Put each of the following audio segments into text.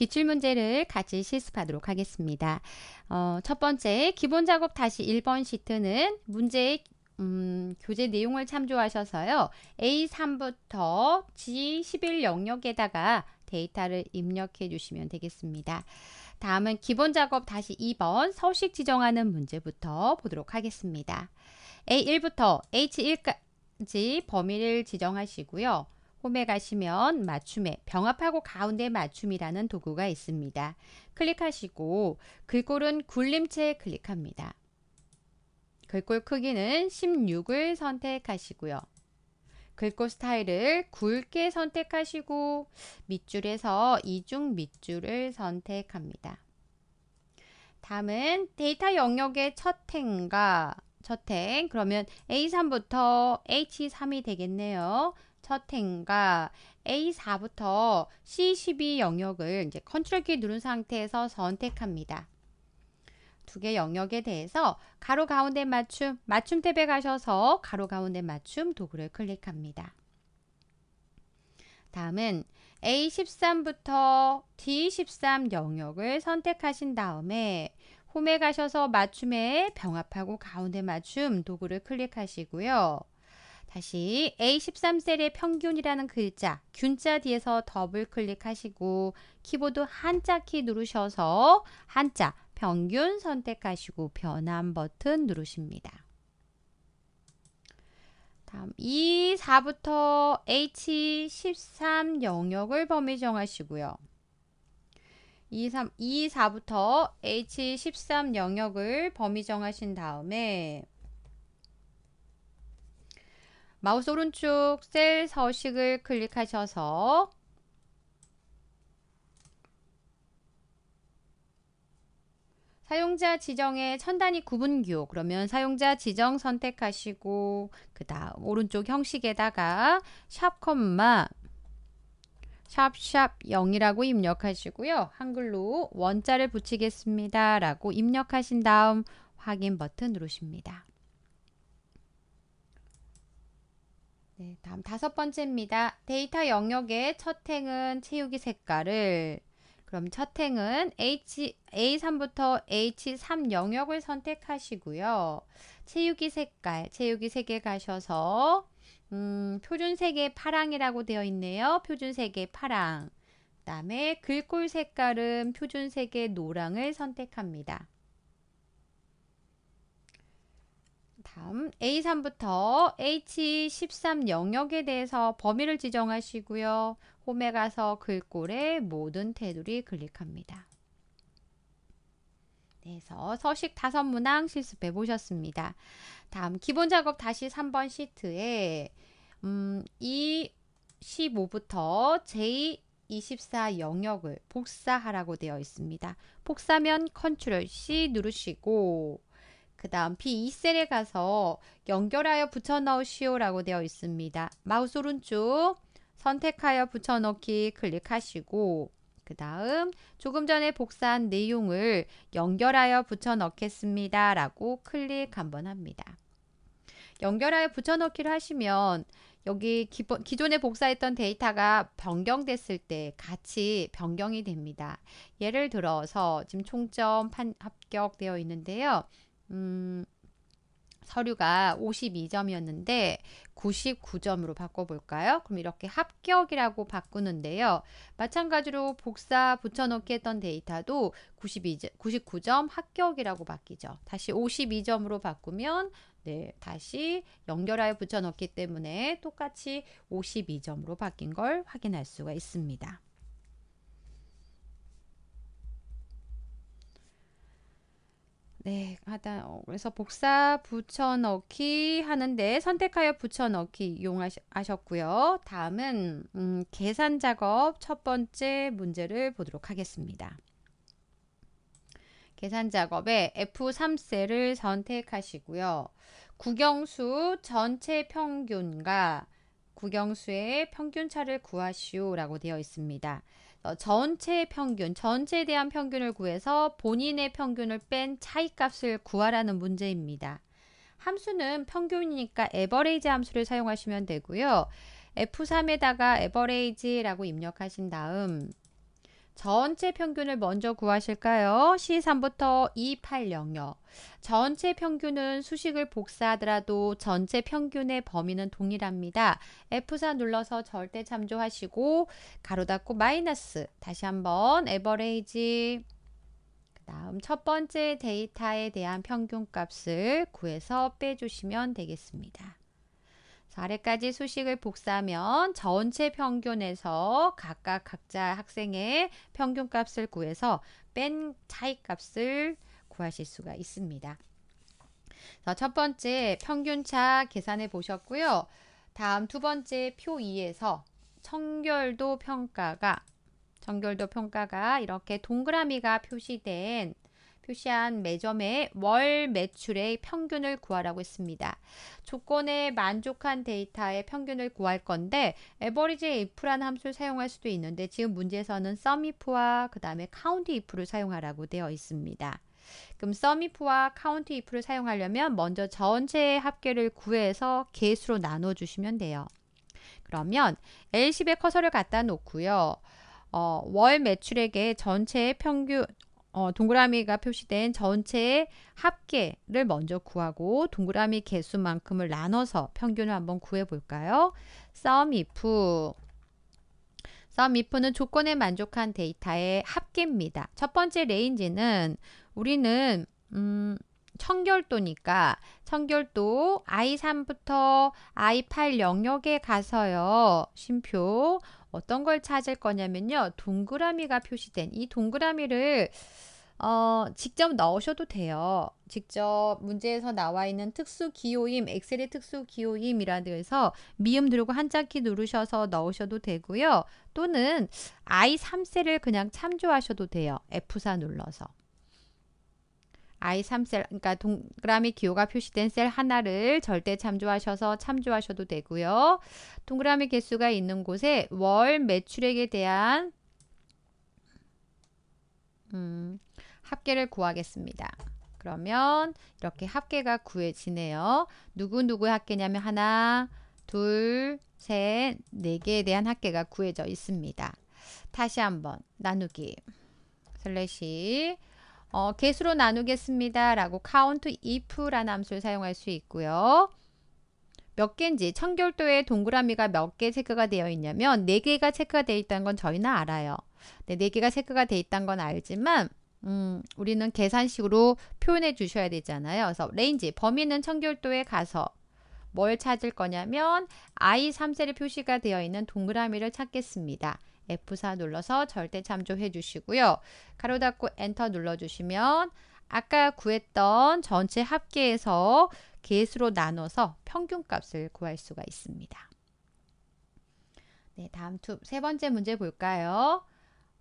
기출 문제를 같이 실습하도록 하겠습니다. 어, 첫 번째 기본 작업 다시 1번 시트는 문제의 음, 교재 내용을 참조하셔서요. A3부터 G11 영역에다가 데이터를 입력해 주시면 되겠습니다. 다음은 기본 작업 다시 2번 서식 지정하는 문제부터 보도록 하겠습니다. A1부터 H1까지 범위를 지정하시고요. 홈에 가시면 맞춤에 병합하고 가운데 맞춤이라는 도구가 있습니다. 클릭하시고 글꼴은 굴림체 클릭합니다. 글꼴 크기는 16을 선택하시고요. 글꼴 스타일을 굵게 선택하시고 밑줄에서 이중 밑줄을 선택합니다. 다음은 데이터 영역의 첫 행과 첫 행, 그러면 A3부터 H3이 되겠네요. 서택과 A4부터 C12 영역을 이제 컨트롤 키 누른 상태에서 선택합니다. 두 개 영역에 대해서 가로 가운데 맞춤, 맞춤 탭에 가셔서 가로 가운데 맞춤 도구를 클릭합니다. 다음은 A13부터 D13 영역을 선택하신 다음에 홈에 가셔서 맞춤에 병합하고 가운데 맞춤 도구를 클릭하시고요. 다시 A13셀의 평균이라는 글자, 균자 뒤에서 더블 클릭하시고 키보드 한자 키 누르셔서 한자 평균 선택하시고 변환 버튼 누르십니다. 다음 E4부터 H13 영역을 범위 정하시고요. E3, E4부터 H13 영역을 범위 정하신 다음에 마우스 오른쪽 셀 서식을 클릭하셔서 사용자 지정의 천 단위 구분 기호 그러면 사용자 지정 선택하시고 그 다음 오른쪽 형식에다가 샵 콤마 샵샵 0이라고 입력하시고요. 한글로 원자를 붙이겠습니다. 라고 입력하신 다음 확인 버튼 누르십니다. 네, 다음 다섯 번째입니다. 데이터 영역의 첫 행은 채우기 색깔을 그럼 첫 행은 H, A3부터 H3 영역을 선택하시고요. 채우기 색깔, 채우기 색에 가셔서 음, 표준색의 파랑이라고 되어 있네요. 표준색의 파랑. 그 다음에 글꼴 색깔은 표준색의 노랑을 선택합니다. 다음 A3부터 H13 영역에 대해서 범위를 지정하시고요. 홈에 가서 글꼴의 모든 테두리 클릭합니다. 그래서 서식 다섯 문항 실습해 보셨습니다. 다음 기본 작업 다시 3번 시트에 음, E15부터 J24 영역을 복사하라고 되어 있습니다. 복사면 컨트롤 C 누르시고 그 다음 B2셀에 가서 연결하여 붙여넣으시오 라고 되어 있습니다. 마우스 오른쪽 선택하여 붙여넣기 클릭하시고 그 다음 조금 전에 복사한 내용을 연결하여 붙여넣겠습니다 라고 클릭 한번 합니다. 연결하여 붙여넣기를 하시면 여기 기본, 기존에 복사했던 데이터가 변경됐을 때 같이 변경이 됩니다. 예를 들어서 지금 총점 합격되어 있는데요. 음, 서류가 52점이었는데 99점으로 바꿔볼까요? 그럼 이렇게 합격이라고 바꾸는데요. 마찬가지로 복사 붙여넣기 했던 데이터도 92점, 99점 합격이라고 바뀌죠. 다시 52점으로 바꾸면 네, 다시 연결하여 붙여넣기 때문에 똑같이 52점으로 바뀐 걸 확인할 수가 있습니다. 네, 하다. 어, 그래서 복사 붙여넣기 하는데 선택하여 붙여넣기 이용하셨고요. 다음은 음, 계산 작업 첫 번째 문제를 보도록 하겠습니다. 계산 작업에 F3셀을 선택하시고요. 국영수 전체 평균과 국영수의 평균차를 구하시오라고 되어 있습니다. 어, 전체 평균, 전체에 대한 평균을 구해서 본인의 평균을 뺀 차이값을 구하라는 문제입니다. 함수는 평균이니까 에버레이지 함수를 사용하시면 되고요. F3에다가 에버레이지라고 입력하신 다음 전체 평균을 먼저 구하실까요? C3부터 E8 영역. 전체 평균은 수식을 복사하더라도 전체 평균의 범위는 동일합니다. F4 눌러서 절대 참조하시고 가로 닫고 마이너스 다시 한번 에버레이지 다음 첫 번째 데이터에 대한 평균값을 구해서 빼주시면 되겠습니다. 아래까지 수식을 복사하면 전체 평균에서 각각 각자 학생의 평균값을 구해서 뺀 차이값을 구하실 수가 있습니다. 첫 번째 평균차 계산해 보셨고요. 다음 두 번째 표 2에서 청결도 평가가 청결도 평가가 이렇게 동그라미가 표시된 표시한 매점의 월 매출의 평균을 구하라고 했습니다. 조건에 만족한 데이터의 평균을 구할 건데 에버리지 if라는 함수를 사용할 수도 있는데 지금 문제에서는 sum if와 그 다음에 count if를 사용하라고 되어 있습니다. 그럼 썸이프와 카운트 i f 를 사용하려면 먼저 전체 합계를 구해서 개수로 나눠 주시면 돼요. 그러면 l 1 0의 커서를 갖다 놓고요. 어, 월 매출액의 전체 평균 어, 동그라미가 표시된 전체의 합계를 먼저 구하고 동그라미 개수만큼을 나눠서 평균을 한번 구해 볼까요? sum if sum if는 조건에 만족한 데이터의 합계입니다. 첫 번째 레인지는 우리는 음, 청결도니까 청결도 I3부터 I8 영역에 가서요. 심표 어떤 걸 찾을 거냐면요. 동그라미가 표시된 이 동그라미를 어, 직접 넣으셔도 돼요. 직접 문제에서 나와 있는 특수 기호임, 엑셀의 특수 기호임이라 해서 미음 누르고 한자키 누르셔서 넣으셔도 되고요. 또는 I3셀을 그냥 참조하셔도 돼요. F4 눌러서. I3셀 그러니까 동그라미 기호가 표시된 셀 하나를 절대 참조하셔서 참조하셔도 되고요. 동그라미 개수가 있는 곳에 월 매출액에 대한 음, 합계를 구하겠습니다. 그러면 이렇게 합계가 구해지네요. 누구누구 합계냐면 하나, 둘, 셋, 네 개에 대한 합계가 구해져 있습니다. 다시 한번 나누기 슬래시 어, 개수로 나누겠습니다. 라고 count if라는 함수를 사용할 수 있고요. 몇 개인지 청결도에 동그라미가 몇 개 체크가 되어 있냐면 4개가 체크가 되어 있다는 건 저희는 알아요. 네, 4개가 체크가 되어 있다는 건 알지만 음, 우리는 계산식으로 표현해 주셔야 되잖아요. 그래서 range, 범위는 청결도에 가서 뭘 찾을 거냐면 i3셀이 표시가 되어 있는 동그라미를 찾겠습니다. F4 눌러서 절대 참조해 주시고요. 가로 닫고 엔터 눌러 주시면 아까 구했던 전체 합계에서 개수로 나눠서 평균값을 구할 수가 있습니다. 네, 다음 두, 세 번째 문제 볼까요?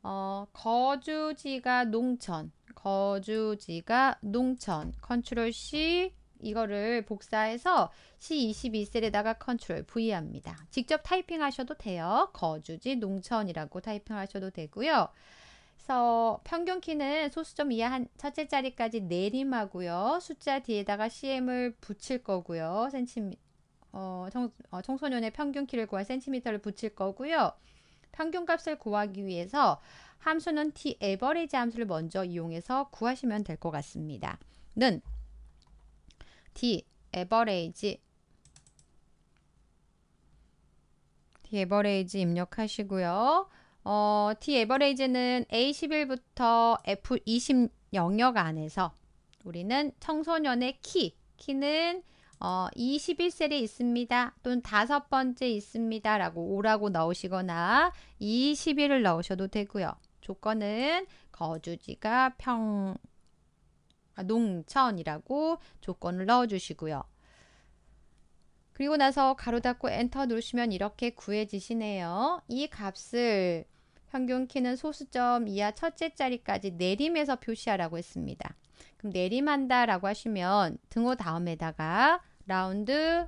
어, 거주지가 농촌, 거주지가 농촌, 컨트롤 C, 이거를 복사해서 C22셀에다가 컨트롤 V 합니다. 직접 타이핑하셔도 돼요. 거주지 농촌이라고 타이핑하셔도 되고요. 그래서 평균키는 소수점 이하 한 첫째 자리까지 내림하고요. 숫자 뒤에다가 CM을 붙일 거고요. 센치미 어, 청, 어, 청소년의 평균키를 구할 센티미터를 붙일 거고요. 평균값을 구하기 위해서 함수는 t average 함수를 먼저 이용해서 구하시면 될 것 같습니다. 는 D average D a v e r a 입력하시고요. 어, D a v e r a 는 A11부터 F20 영역 안에서 우리는 청소년의 키, 키는 어, 21셀에 있습니다. 또는 다섯 번째 있습니다. 라고 오라고 넣으시거나 21을 넣으셔도 되고요. 조건은 거주지가 평, 아, 농천이라고 조건을 넣어주시고요. 그리고 나서 가로 닫고 엔터 누르시면 이렇게 구해지시네요. 이 값을 평균키는 소수점 이하 첫째 자리까지 내림에서 표시하라고 했습니다. 그럼 내림한다 라고 하시면 등호 다음에다가 라운드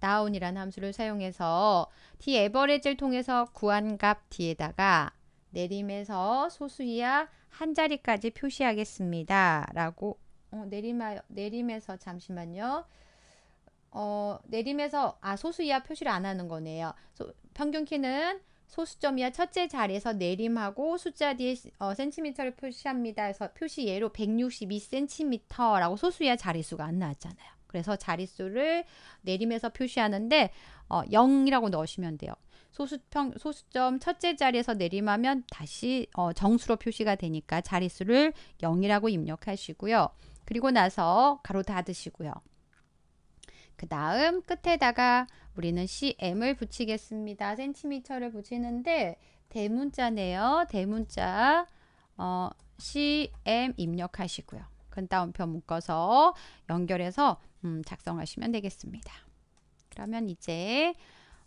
다운이라는 함수를 사용해서 d 에버리지를 통해서 구한 값 뒤에다가 내림에서 소수 이하 한 자리까지 표시하겠습니다. 라고 어, 내리마, 내림에서 잠시만요. 어, 내림에서 아 소수 이하 표시를 안 하는 거네요. 소, 평균키는 소수점 이하 첫째 자리에서 내림하고 숫자 뒤에 어, 센티미터를 표시합니다. 그래서 표시 예로 162cm라고 소수 이하 자리수가안 나왔잖아요. 그래서 자리수를 내림에서 표시하는데 어, 0이라고 넣으시면 돼요. 소수평, 소수점 첫째 자리에서 내림하면 다시 어, 정수로 표시가 되니까 자리수를 0이라고 입력하시고요. 그리고 나서 가로 닫으시고요. 그 다음 끝에다가 우리는 cm을 붙이겠습니다. 센티미터를 붙이는데 대문자네요. 대문자 어, cm 입력하시고요. 근다음표 그 묶어서 연결해서 음, 작성하시면 되겠습니다. 그러면 이제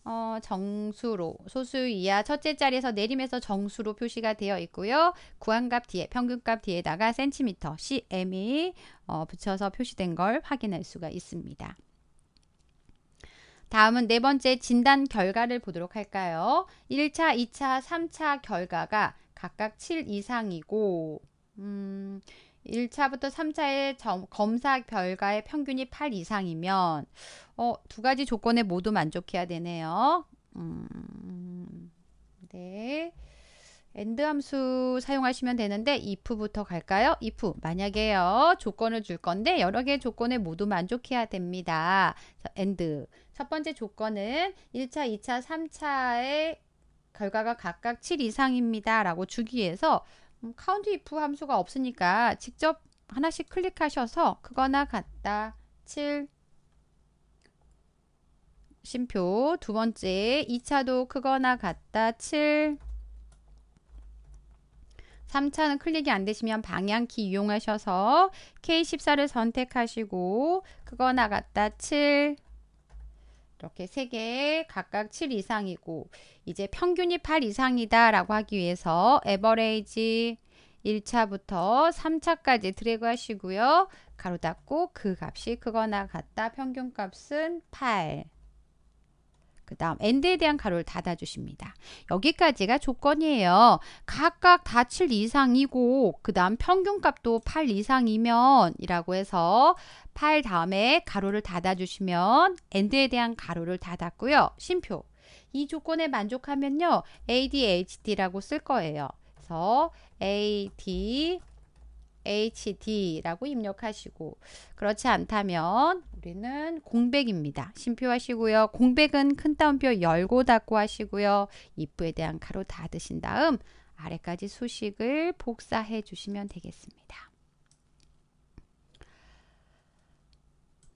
어, 정수로 소수 이하 첫째 자리에서 내림에서 정수로 표시가 되어 있고요. 구한값 뒤에 평균값 뒤에다가 센티미터 cm이 어, 붙여서 표시된 걸 확인할 수가 있습니다. 다음은 네 번째 진단 결과를 보도록 할까요? 1차, 2차, 3차 결과가 각각 7 이상이고 음, 1차부터 3차의 점, 검사 결과의 평균이 8 이상이면 어, 두 가지 조건에 모두 만족해야 되네요. 음, 네. 엔드 함수 사용하시면 되는데 if부터 갈까요? if 만약에요. 조건을 줄 건데 여러 개의 조건에 모두 만족해야 됩니다. 엔드 첫 번째 조건은 1차, 2차, 3차의 결과가 각각 7 이상입니다. 라고 주기위해서 음, 카운트 if 함수가 없으니까 직접 하나씩 클릭하셔서 그거나 같다 7 심표 두 번째 2차도 그거나 같다 7 3차는 클릭이 안 되시면 방향키 이용하셔서 K14를 선택하시고 그거나 같다 7 이렇게 세 개 각각 7 이상이고 이제 평균이 8 이상이다 라고 하기 위해서 에버레이지 1차부터 3차까지 드래그 하시고요. 가로 닫고 그 값이 크거나 같다. 평균값은 8. 그 다음 엔드에 대한 가로를 닫아주십니다. 여기까지가 조건이에요. 각각 다 7 이상이고 그 다음 평균값도 8 이상이면 이라고 해서 팔 다음에 가로를 닫아주시면 엔드에 대한 가로를 닫았고요. 심표. 이 조건에 만족하면요. ADHD라고 쓸 거예요. 그래서 ADHD라고 입력하시고 그렇지 않다면 우리는 공백입니다. 심표하시고요. 공백은 큰 따옴표 열고 닫고 하시고요. 입부에 대한 가로 닫으신 다음 아래까지 수식을 복사해 주시면 되겠습니다.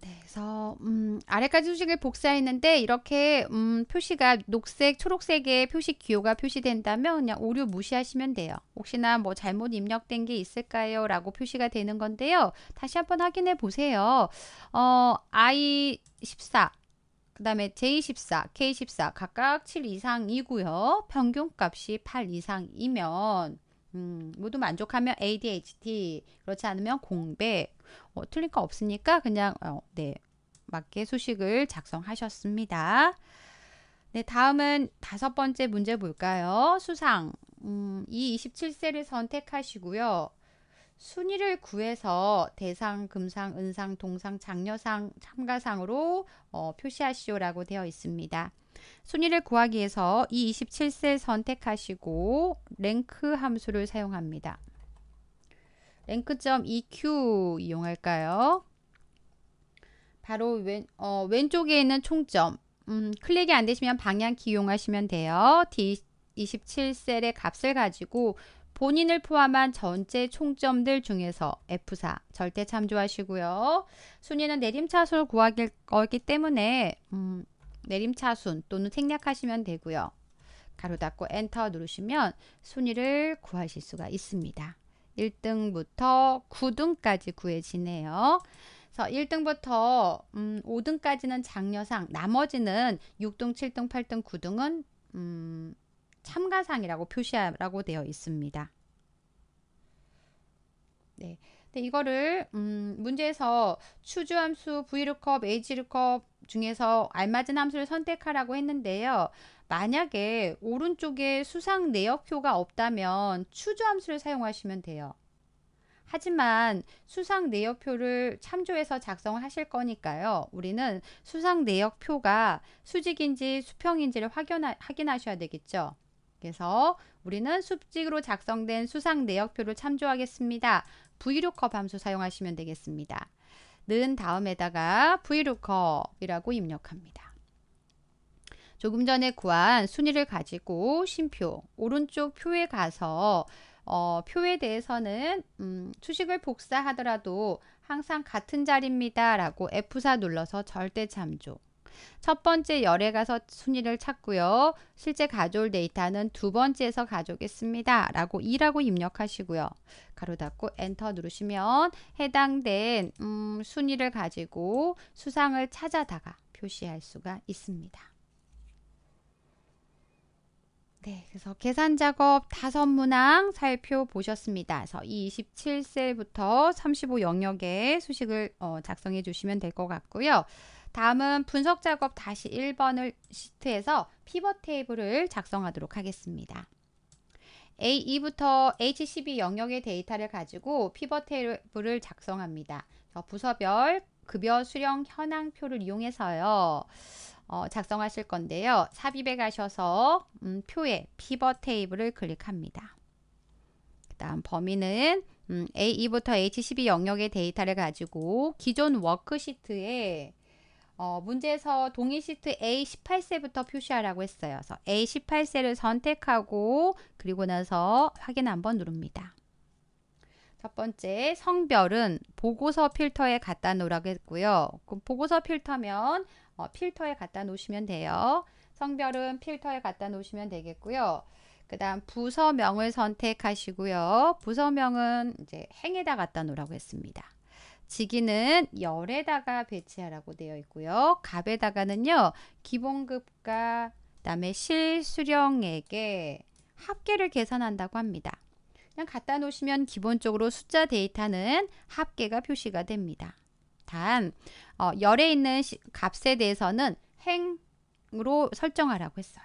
네, 그래서 음, 아래까지 수식을 복사했는데 이렇게 음, 표시가 녹색, 초록색의 표시 기호가 표시된다면 그냥 오류 무시하시면 돼요. 혹시나 뭐 잘못 입력된 게 있을까요? 라고 표시가 되는 건데요. 다시 한번 확인해 보세요. 어, I14 그 다음에 J14, K14 각각 7 이상이고요. 평균값이 8 이상이면 음, 모두 만족하면 ADHD, 그렇지 않으면 공백, 어, 틀린 거 없으니까 그냥 어, 네 맞게 수식을 작성하셨습니다. 네, 다음은 다섯 번째 문제 볼까요? 수상. 음, 이 27세를 선택하시고요. 순위를 구해서 대상, 금상, 은상, 동상, 장려상, 참가상으로 어, 표시하시오라고 되어 있습니다. 순위를 구하기 위해서 이 27세 선택하시고 랭크 함수를 사용합니다. 앵크 e q 이용할까요? 바로 왼, 어, 왼쪽에 있는 총점 음, 클릭이 안 되시면 방향키 이용하시면 돼요. D27셀의 값을 가지고 본인을 포함한 전체 총점들 중에서 F4 절대 참조하시고요. 순위는 내림차순을 구하기 거기 때문에 음, 내림차순 또는 생략하시면 되고요. 가로 닫고 엔터 누르시면 순위를 구하실 수가 있습니다. 1등부터 9등까지 구해지네요. 그래서 1등부터 음, 5등까지는 장려상, 나머지는 6등, 7등, 8등, 9등은 음, 참가상이라고 표시하라고 되어 있습니다. 네. 근데 네, 이거를 음, 문제에서 추주 함수 vlookup, hlookup 중에서 알맞은 함수를 선택하라고 했는데요. 만약에 오른쪽에 수상 내역표가 없다면 추주 함수를 사용하시면 돼요. 하지만 수상 내역표를 참조해서 작성을 하실 거니까요. 우리는 수상 내역표가 수직인지 수평인지를 확인하, 확인하셔야 되겠죠. 그래서 우리는 수직으로 작성된 수상 내역표를 참조하겠습니다. vlookup 함수 사용하시면 되겠습니다. 는 다음에다가 v l o o 이라고 입력합니다. 조금 전에 구한 순위를 가지고 심표 오른쪽 표에 가서 어, 표에 대해서는 음, 수식을 복사하더라도 항상 같은 자리입니다 라고 F4 눌러서 절대 참조 첫 번째 열에 가서 순위를 찾고요. 실제 가져올 데이터는 두 번째에서 가져오겠습니다. 라고 2라고 입력하시고요. 가로 닫고 엔터 누르시면 해당된 음, 순위를 가지고 수상을 찾아다가 표시할 수가 있습니다. 네, 그래서 계산 작업 다섯 문항 살펴보셨습니다. 그래서 이 27셀부터 35 영역에 수식을 어, 작성해 주시면 될 것 같고요. 다음은 분석 작업 다시 1번을 시트에서 피벗 테이블을 작성하도록 하겠습니다. A2부터 H12 영역의 데이터를 가지고 피벗 테이블을 작성합니다. 부서별 급여 수령 현황표를 이용해서요. 어, 작성하실 건데요. 삽입에 가셔서 음, 표에 피벗 테이블을 클릭합니다. 그 다음 범위는 음, A2부터 H12 영역의 데이터를 가지고 기존 워크시트에 어, 문제에서 동의 시트 A18세부터 표시하라고 했어요. 그래서 A18세를 선택하고 그리고 나서 확인 한번 누릅니다. 첫 번째 성별은 보고서 필터에 갖다 놓으라고 했고요. 그럼 보고서 필터면 어, 필터에 갖다 놓으시면 돼요. 성별은 필터에 갖다 놓으시면 되겠고요. 그 다음 부서명을 선택하시고요. 부서명은 이제 행에다 갖다 놓으라고 했습니다. 직위는 열에다가 배치하라고 되어 있고요. 갑에다가는요. 기본급과 그다음에 실수령액의 합계를 계산한다고 합니다. 그냥 갖다 놓으시면 기본적으로 숫자 데이터는 합계가 표시가 됩니다. 단 어, 열에 있는 시, 값에 대해서는 행으로 설정하라고 했어요.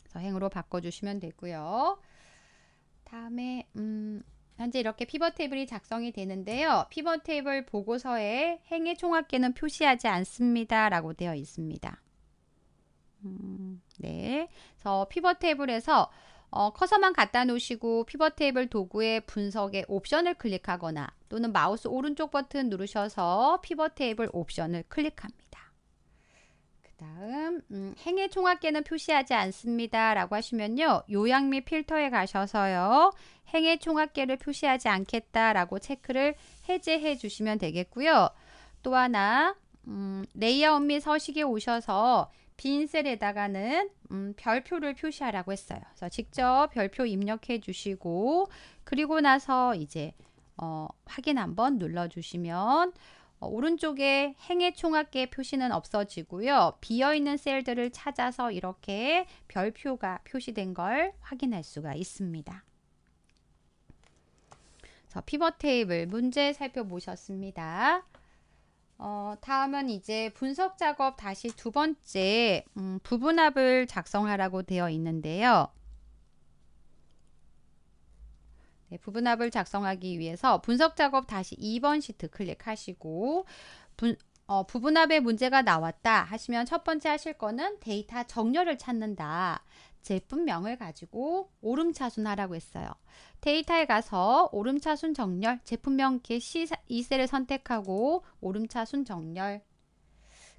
그래서 행으로 바꿔주시면 되고요. 다음에 음, 현재 이렇게 피벗 테이블이 작성이 되는데요. 피벗 테이블 보고서에 행의 총합계는 표시하지 않습니다. 라고 되어 있습니다. 음, 네. 그래서 피벗 테이블에서 어, 커서만 갖다 놓으시고 피벗 테이블 도구의 분석의 옵션을 클릭하거나 또는 마우스 오른쪽 버튼 누르셔서 피벗 테이블 옵션을 클릭합니다. 다음 음, 행의 총합계는 표시하지 않습니다. 라고 하시면요. 요약 및 필터에 가셔서요. 행의 총합계를 표시하지 않겠다라고 체크를 해제해 주시면 되겠고요. 또 하나 음, 레이아웃 및 서식에 오셔서 빈 셀에다가는 음, 별표를 표시하라고 했어요. 그래서 직접 별표 입력해 주시고 그리고 나서 이제 어, 확인 한번 눌러 주시면 어, 오른쪽에 행의 총합계 표시는 없어지고요. 비어있는 셀들을 찾아서 이렇게 별표가 표시된 걸 확인할 수가 있습니다. 자, 피벗 테이블 문제 살펴보셨습니다. 어, 다음은 이제 분석 작업 다시 두 번째 음, 부분합을 작성하라고 되어 있는데요. 네, 부분합을 작성하기 위해서 분석 작업 다시 2번 시트 클릭하시고 분, 어, 부분합에 문제가 나왔다 하시면 첫 번째 하실 거는 데이터 정렬을 찾는다. 제품명을 가지고 오름차순하라고 했어요. 데이터에 가서 오름차순 정렬, 제품명 캐시 2셀을 선택하고 오름차순 정렬.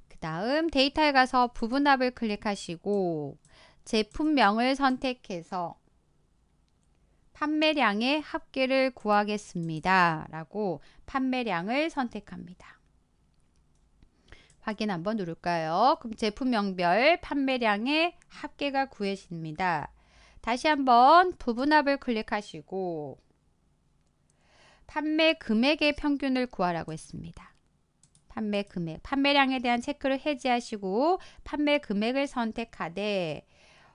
그 다음 데이터에 가서 부분합을 클릭하시고 제품명을 선택해서 판매량의 합계를 구하겠습니다. 라고 판매량을 선택합니다. 확인 한번 누를까요? 그럼 제품명별 판매량의 합계가 구해집니다. 다시 한번 부분합을 클릭하시고 판매 금액의 평균을 구하라고 했습니다. 판매 금액, 판매량에 대한 체크를 해지하시고 판매 금액을 선택하되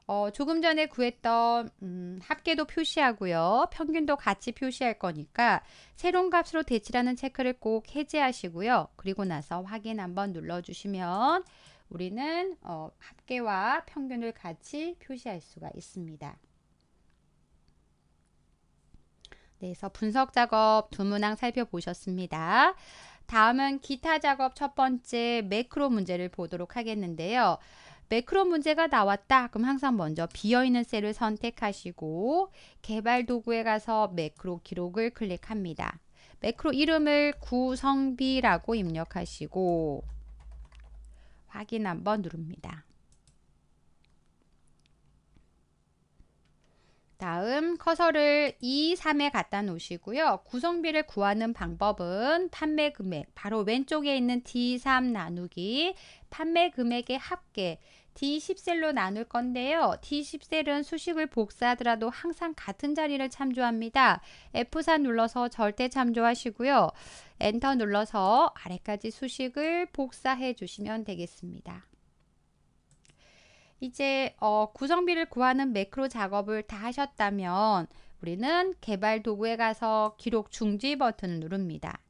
어, 조금 전에 구했던 음, 합계도 표시하고요. 평균도 같이 표시할 거니까 새로운 값으로 대치라는 체크를 꼭 해제하시고요. 그리고 나서 확인 한번 눌러주시면 우리는 어, 합계와 평균을 같이 표시할 수가 있습니다. 네, 그래서 분석 작업 두 문항 살펴보셨습니다. 다음은 기타 작업 첫 번째 매크로 문제를 보도록 하겠는데요. 매크로 문제가 나왔다. 그럼 항상 먼저 비어있는 셀을 선택하시고 개발 도구에 가서 매크로 기록을 클릭합니다. 매크로 이름을 구성비라고 입력하시고 확인 한번 누릅니다. 다음 커서를 2, 3에 갖다 놓으시고요. 구성비를 구하는 방법은 판매 금액, 바로 왼쪽에 있는 D3 나누기 판매 금액의 합계 D10셀로 나눌 건데요. D10셀은 수식을 복사하더라도 항상 같은 자리를 참조합니다. F4 눌러서 절대 참조하시고요. 엔터 눌러서 아래까지 수식을 복사해 주시면 되겠습니다. 이제 어, 구성비를 구하는 매크로 작업을 다 하셨다면 우리는 개발 도구에 가서 기록 중지 버튼을 누릅니다.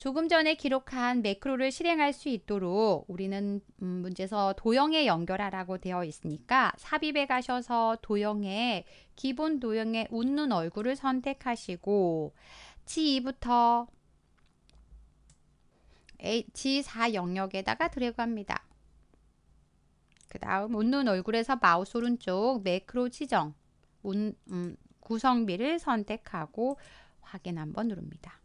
조금 전에 기록한 매크로를 실행할 수 있도록 우리는 음, 문제에서 도형에 연결하라고 되어 있으니까 삽입에 가셔서 도형에 기본 도형에 웃는 얼굴을 선택하시고 G2부터 G4 영역에다가 드래그합니다그 다음 웃는 얼굴에서 마우스 오른쪽 매크로 지정 운, 음, 구성비를 선택하고 확인 한번 누릅니다.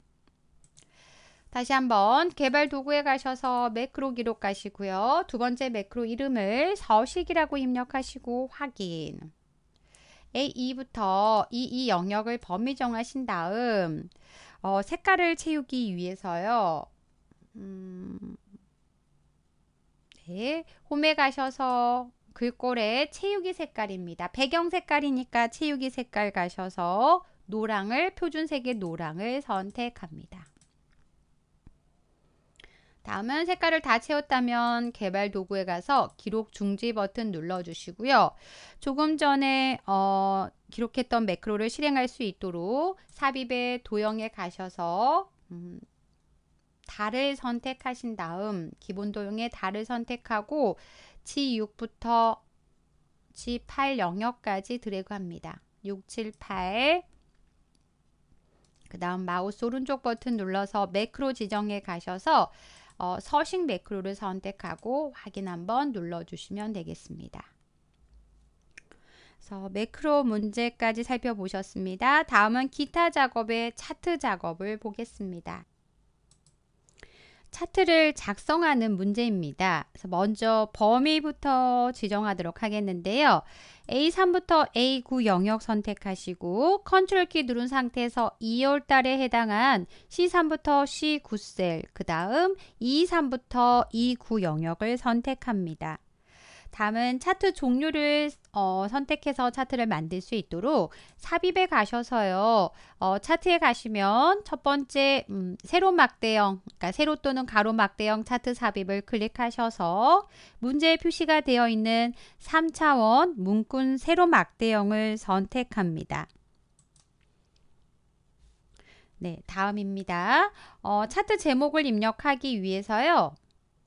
다시 한번 개발 도구에 가셔서 매크로 기록하시고요. 두 번째 매크로 이름을 서식이라고 입력하시고 확인. A2부터 E2 e 영역을 범위 정하신 다음 어, 색깔을 채우기 위해서요. 음, 네, 홈에 가셔서 글꼴에 채우기 색깔입니다. 배경 색깔이니까 채우기 색깔 가셔서 노랑을 표준색의 노랑을 선택합니다. 다음은 색깔을 다 채웠다면 개발 도구에 가서 기록 중지 버튼 눌러주시고요. 조금 전에 어, 기록했던 매크로를 실행할 수 있도록 삽입의 도형에 가셔서 음, 달을 선택하신 다음 기본 도형의 달을 선택하고 G6부터 G8 영역까지 드래그합니다. 6, 7, 8. 그 다음 마우스 오른쪽 버튼 눌러서 매크로 지정에 가셔서 어, 서식 매크로를 선택하고 확인 한번 눌러주시면 되겠습니다. 그래서 매크로 문제까지 살펴보셨습니다. 다음은 기타 작업의 차트 작업을 보겠습니다. 차트를 작성하는 문제입니다. 그래서 먼저 범위부터 지정하도록 하겠는데요. A3부터 A9 영역 선택하시고 컨트롤 키 누른 상태에서 2월 달에 해당한 C3부터 C9 셀, 그 다음 E3부터 E9 영역을 선택합니다. 다음은 차트 종류를 어, 선택해서 차트를 만들 수 있도록 삽입에 가셔서요. 어, 차트에 가시면 첫 번째 음, 세로 막대형, 그러니까 세로 또는 가로 막대형 차트 삽입을 클릭하셔서 문제에 표시가 되어 있는 3차원 문군 세로 막대형을 선택합니다. 네, 다음입니다. 어, 차트 제목을 입력하기 위해서요.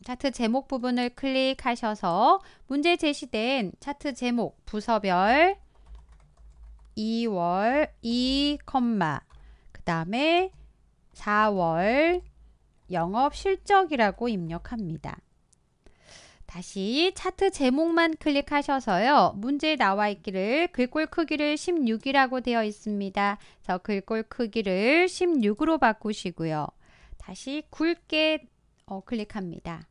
차트 제목 부분을 클릭하셔서 문제 제시된 차트 제목 부서별 2월 2, 그 다음에 4월 영업 실적이라고 입력합니다. 다시 차트 제목만 클릭하셔서요. 문제에 나와 있기를 글꼴 크기를 16이라고 되어 있습니다. 그 글꼴 크기를 16으로 바꾸시고요. 다시 굵게 어, 클릭합니다.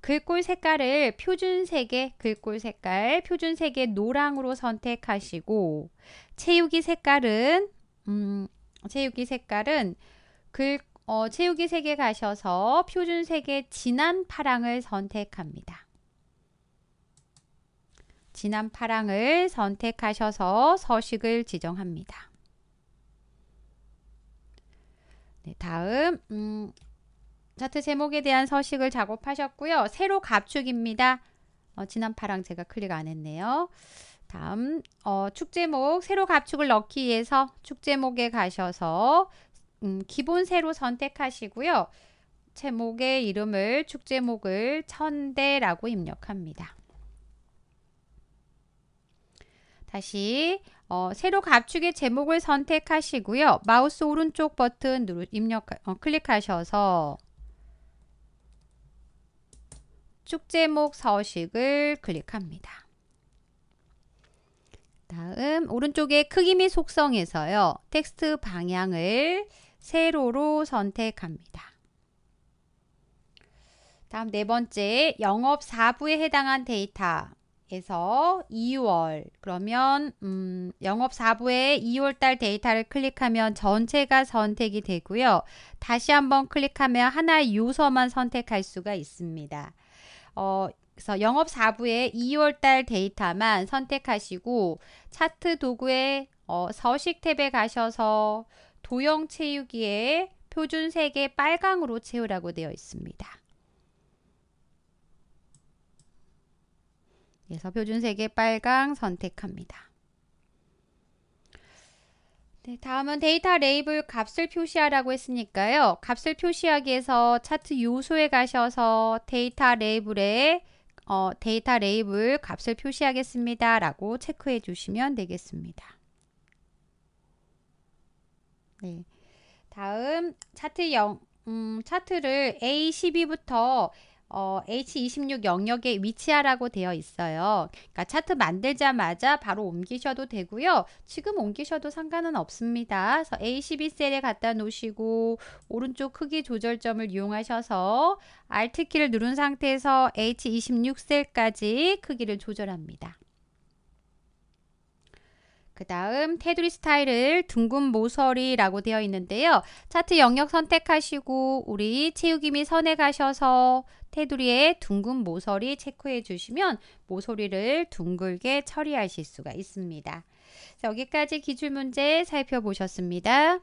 글꼴 색깔을 표준색의 글꼴 색깔, 표준색의 노랑으로 선택하시고 채우기 색깔은 음, 채우기 색깔은 글, 어, 채우기 색에 가셔서 표준색의 진한 파랑을 선택합니다. 진한 파랑을 선택하셔서 서식을 지정합니다. 네, 다음 음, 차트 제목에 대한 서식을 작업하셨고요. 세로 가축입니다. 어, 지난 파랑 제가 클릭 안 했네요. 다음 어, 축제목 세로 가축을 넣기 위해서 축제목에 가셔서 음, 기본 세로 선택하시고요. 제목의 이름을 축제목을 천대라고 입력합니다. 다시 어, 새로 가축의 제목을 선택하시고요. 마우스 오른쪽 버튼 누르, 입력, 어, 클릭하셔서 축제목 서식을 클릭합니다. 다음 오른쪽에 크기 및 속성에서요. 텍스트 방향을 세로로 선택합니다. 다음 네 번째 영업 사부에 해당한 데이터에서 2월 그러면 음, 영업 사부의 2월달 데이터를 클릭하면 전체가 선택이 되고요. 다시 한번 클릭하면 하나의 요소만 선택할 수가 있습니다. 어, 그래서 영업 4부의 2월달 데이터만 선택하시고 차트 도구의 어, 서식 탭에 가셔서 도형 채우기에 표준 색의 빨강으로 채우라고 되어 있습니다. 그래서 표준 색의 빨강 선택합니다. 네, 다음은 데이터 레이블 값을 표시하라고 했으니까요. 값을 표시하기에서 차트 요소에 가셔서 데이터 레이블에 어, 데이터 레이블 값을 표시하겠습니다. 라고 체크해 주시면 되겠습니다. 네. 다음 차트 0, 음, 차트를 A12부터 어, H26 영역에 위치하라고 되어 있어요. 그러니까 차트 만들자마자 바로 옮기셔도 되고요. 지금 옮기셔도 상관은 없습니다. 그래서 A12셀에 갖다 놓으시고 오른쪽 크기 조절점을 이용하셔서 Alt키를 누른 상태에서 H26셀까지 크기를 조절합니다. 그 다음 테두리 스타일을 둥근 모서리라고 되어 있는데요. 차트 영역 선택하시고 우리 채우기 및 선에 가셔서 테두리에 둥근 모서리 체크해 주시면 모서리를 둥글게 처리하실 수가 있습니다. 여기까지 기출문제 살펴보셨습니다.